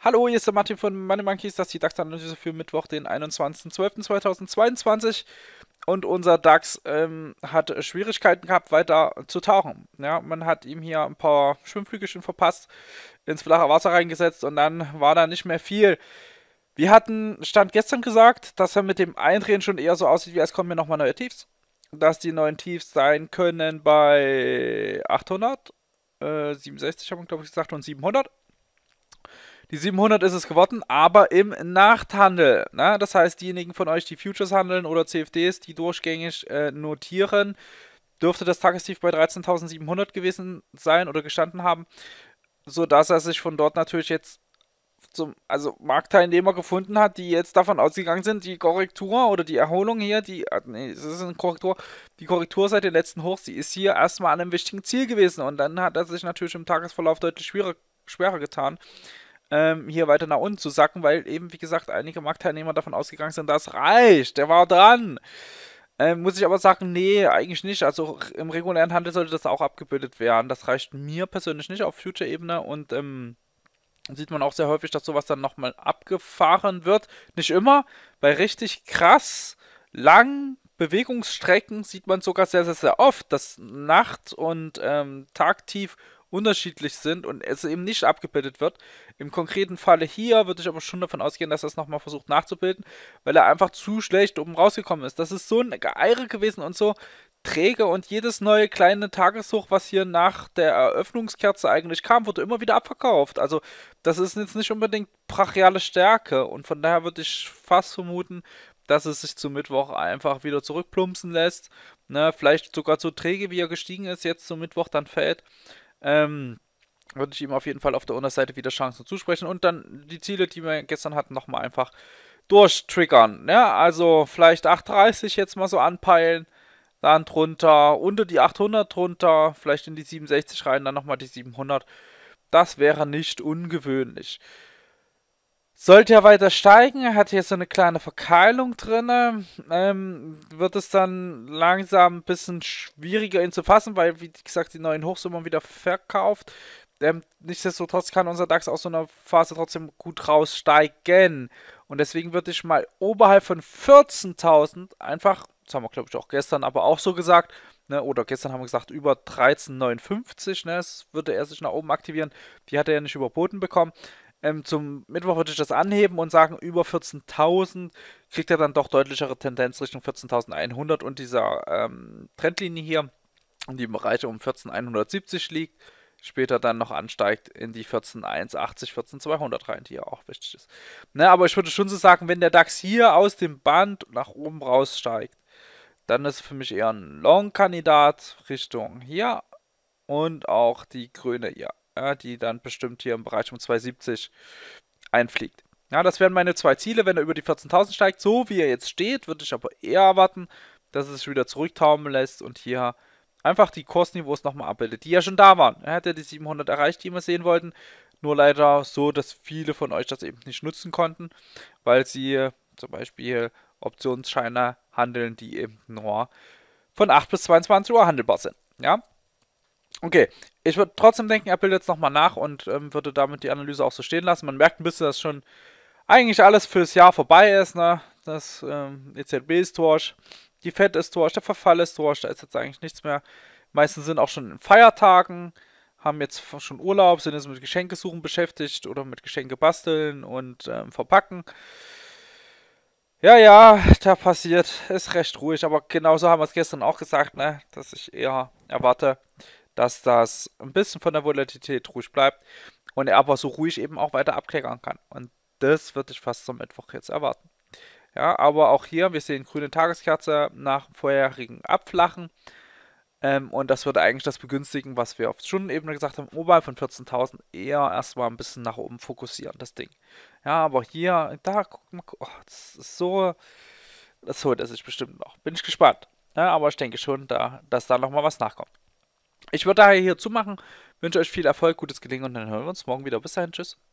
Hallo, hier ist der Martin von Money Monkeys, das ist die DAX-Analyse für Mittwoch, den 21.12.2022. Und unser DAX ähm, hat Schwierigkeiten gehabt, weiter zu tauchen. Ja, man hat ihm hier ein paar Schwimmflügelchen verpasst, ins flache Wasser reingesetzt und dann war da nicht mehr viel. Wir hatten, Stand gestern gesagt, dass er mit dem Eindrehen schon eher so aussieht, wie als kommen mir nochmal neue Tiefs dass die neuen Tiefs sein können bei 800, äh, 67 haben wir glaube ich gesagt und 700. Die 700 ist es geworden, aber im Nachthandel. Ne? Das heißt, diejenigen von euch, die Futures handeln oder CFDs, die durchgängig äh, notieren, dürfte das Tagestief bei 13.700 gewesen sein oder gestanden haben, sodass er sich von dort natürlich jetzt zum, also Marktteilnehmer gefunden hat, die jetzt davon ausgegangen sind, die Korrektur oder die Erholung hier, die, ah, nee, es ist eine Korrektur, die Korrektur seit den letzten Hochs, die ist hier erstmal an einem wichtigen Ziel gewesen und dann hat er sich natürlich im Tagesverlauf deutlich schwerer, schwerer getan, ähm, hier weiter nach unten zu sacken, weil eben, wie gesagt, einige Marktteilnehmer davon ausgegangen sind, das reicht, der war dran. Ähm, muss ich aber sagen, nee, eigentlich nicht. Also im regulären Handel sollte das auch abgebildet werden. Das reicht mir persönlich nicht auf Future-Ebene und ähm, sieht man auch sehr häufig, dass sowas dann nochmal abgefahren wird. Nicht immer, weil richtig krass, lang, Bewegungsstrecken sieht man sogar sehr, sehr, sehr oft, dass Nacht und ähm, Tagtief unterschiedlich sind und es eben nicht abgebildet wird. Im konkreten Falle hier würde ich aber schon davon ausgehen, dass er es nochmal versucht nachzubilden, weil er einfach zu schlecht oben rausgekommen ist. Das ist so ein Geeire gewesen und so träge und jedes neue kleine Tageshoch, was hier nach der Eröffnungskerze eigentlich kam, wurde immer wieder abverkauft. Also das ist jetzt nicht unbedingt brachiale Stärke und von daher würde ich fast vermuten, dass es sich zum Mittwoch einfach wieder zurückplumpsen lässt. Ne? Vielleicht sogar so träge, wie er gestiegen ist, jetzt zum Mittwoch dann fällt. Ähm, würde ich ihm auf jeden Fall auf der Unterseite wieder Chancen zusprechen und dann die Ziele, die wir gestern hatten, nochmal einfach durchtriggern. Ja, ne? also vielleicht 8,30 jetzt mal so anpeilen, dann drunter, unter die 800 drunter, vielleicht in die 67 rein, dann nochmal die 700. Das wäre nicht ungewöhnlich. Sollte er weiter steigen, er hat hier so eine kleine Verkeilung drin, ähm, wird es dann langsam ein bisschen schwieriger ihn zu fassen, weil, wie gesagt, die neuen Hochsummen wieder verkauft. Ähm, nichtsdestotrotz kann unser DAX aus so einer Phase trotzdem gut raussteigen. Und deswegen würde ich mal oberhalb von 14.000 einfach, das haben wir glaube ich auch gestern aber auch so gesagt, ne, oder gestern haben wir gesagt über 13,59, ne, das würde er sich nach oben aktivieren. Die hat er ja nicht überboten bekommen ähm, zum Mittwoch würde ich das anheben und sagen, über 14.000 kriegt er dann doch deutlichere Tendenz Richtung 14.100 und dieser ähm, Trendlinie hier, die im Bereich um 14.170 liegt, später dann noch ansteigt in die 14.180, 14.200 rein, die ja auch wichtig ist. Ne, aber ich würde schon so sagen, wenn der DAX hier aus dem Band nach oben raussteigt, dann ist für mich eher ein Long-Kandidat Richtung hier und auch die grüne hier äh, die dann bestimmt hier im Bereich um 270 einfliegt. Ja, das wären meine zwei Ziele, wenn er über die 14.000 steigt. So wie er jetzt steht, würde ich aber eher erwarten, dass es sich wieder zurücktaumeln lässt und hier einfach die Kursniveaus nochmal abbildet, die ja schon da waren. Er hat ja die 700 erreicht, die wir sehen wollten. Nur leider so, dass viele von euch das eben nicht nutzen konnten, weil sie zum Beispiel Optionsscheine handeln, die eben nur von 8 bis 22 Uhr handelbar sind. Ja, Okay, ich würde trotzdem denken, er bildet jetzt nochmal nach und ähm, würde damit die Analyse auch so stehen lassen. Man merkt ein bisschen, dass schon eigentlich alles fürs Jahr vorbei ist. Ne? Das ähm, EZB ist durch, die FED ist durch, der Verfall ist durch, da ist jetzt eigentlich nichts mehr. Meistens sind auch schon in Feiertagen, haben jetzt schon Urlaub, sind jetzt mit Geschenkesuchen beschäftigt oder mit Geschenke basteln und ähm, verpacken. Ja, ja, da passiert, ist recht ruhig, aber genauso haben wir es gestern auch gesagt, ne, dass ich eher erwarte, dass das ein bisschen von der Volatilität ruhig bleibt und er aber so ruhig eben auch weiter abkleckern kann. Und das würde ich fast zum Mittwoch jetzt erwarten. Ja, aber auch hier, wir sehen grüne Tageskerze nach vorherigen Abflachen. Ähm, und das würde eigentlich das begünstigen, was wir auf Stundenebene gesagt haben, oberhalb von 14.000 eher erstmal ein bisschen nach oben fokussieren, das Ding. Ja, aber hier, da, guck mal, oh, das ist so, das holt er sich bestimmt noch. Bin ich gespannt. Ja, aber ich denke schon, da, dass da nochmal was nachkommt. Ich würde daher hier zumachen. Wünsche euch viel Erfolg, gutes Gelingen und dann hören wir uns morgen wieder. Bis dahin, tschüss.